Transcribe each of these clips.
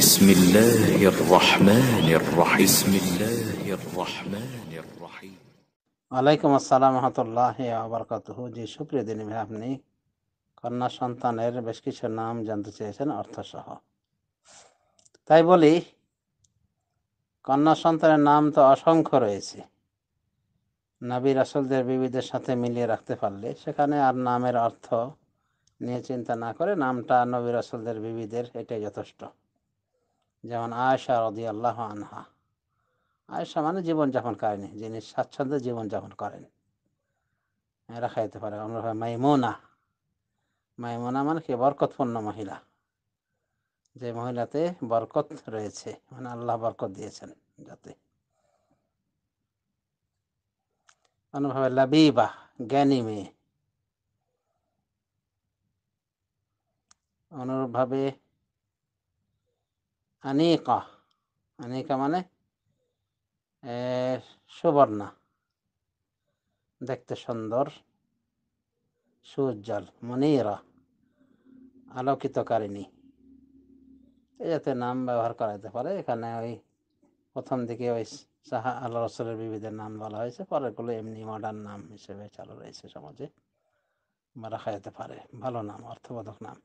بسم الله الرحمن الرحيم بسم الله الرحمن الرحيم السلام ورحمه الله وبركاته যে সুপ্রিয় দিন ভাই আপনি কন্যা সন্তানের বেশ কিছু নাম জানতে চেয়েছেন অর্থসহ তাই বলি কন্যা সন্তানের নাম তো অসংখ্য রয়েছে নবীর রাসলদের বিবিদের সাথে মিলিয়ে রাখতে পারলে সেখানে আর নামের অর্থ নিয়ে চিন্তা না করে নামটা নবীর রাসলদের বিবিদের এটাই যথেষ্ট যেমন আয়সা রদি আল্লাহ আনহা আয়সা মানে জীবনযাপন করেনি যিনি স্বাচ্ছন্দ্যে জীবনযাপন করেন এরা খাইতে পারে অন্যভাবে মাইমোনা মাইমোনা মানে কি বরকতপূর্ণ মহিলা যে মহিলাতে বরকত রয়েছে মানে আল্লাহ বরকত দিয়েছেন যাতে অন্যভাবে লাবিবা জ্ঞানী মেয়ে অনুরূপভাবে আনিকা আনিকা মানে সুবর্ণা দেখতে সুন্দর সুজ্জ্বল মনিরা আলোকিতকারিণী এ যাতে নাম ব্যবহার করা যেতে পারে এখানে ওই প্রথম দিকে ওই সাহা আল রসলের বিবিদের নাম বলা হয়েছে পরেরগুলো এমনি মডার্ন নাম হিসেবে চালু রয়েছে সমাজে বা রাখা যেতে পারে ভালো নাম অর্থবোধক নাম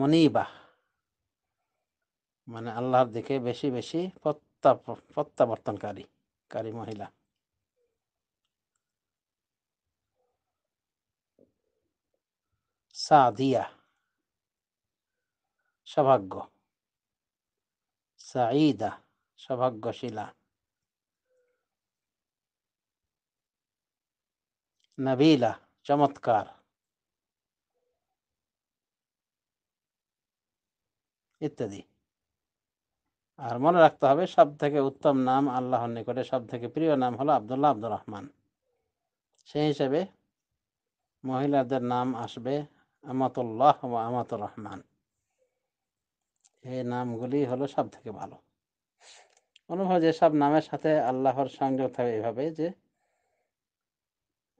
মনিবা মানে আল্লাহর দিকে বেশি বেশি প্রত্যাবর্তনকারী কারী মহিলা সাদিয়া সৌভাগ্য সাঈদা সৌভাগ্যশীলা নবীলা চমৎকার ইত্যাদি আর মনে রাখতে হবে সব থেকে উত্তম নাম আল্লাহর নিকটে সব থেকে প্রিয় নাম হলো আবদুল্লাহ আব্দুর রহমান সেই হিসেবে মহিলাদের নাম আসবে আমাতুল্লাহ ও আমাতুর রহমান এই নামগুলি হলো সব থেকে ভালো অনুভব যে সব নামের সাথে আল্লাহর সংযোগ থাকে এভাবে যে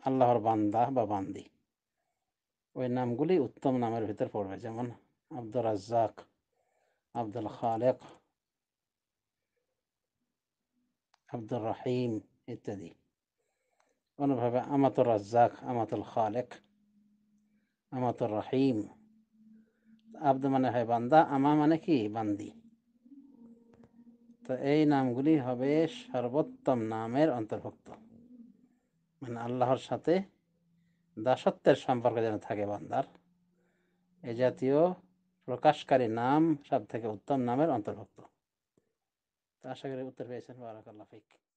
আল্লাহর বান্দা বা বান্দি ওই নামগুলি উত্তম নামের ভিতর পড়বে যেমন আব্দুর রাজ্জাক عبد الخالق আব্দুর রহিম ইত্যাদি কোনোভাবে আমাতুর রাজ্জাক আমাতুল খালেক আমাতুর রহিম আব্দ মানে হয় বান্দা আমা মানে কি বান্দি তো এই নামগুলি হবে সর্বোত্তম নামের অন্তর্ভুক্ত মানে আল্লাহর সাথে দাসত্বের সম্পর্ক যেন থাকে বান্দার এ জাতীয় প্রকাশকারী নাম সব থেকে উত্তম নামের অন্তর্ভুক্ত আশা করি উত্তর পেয়েছেন বারাকাল্লাহ ফিক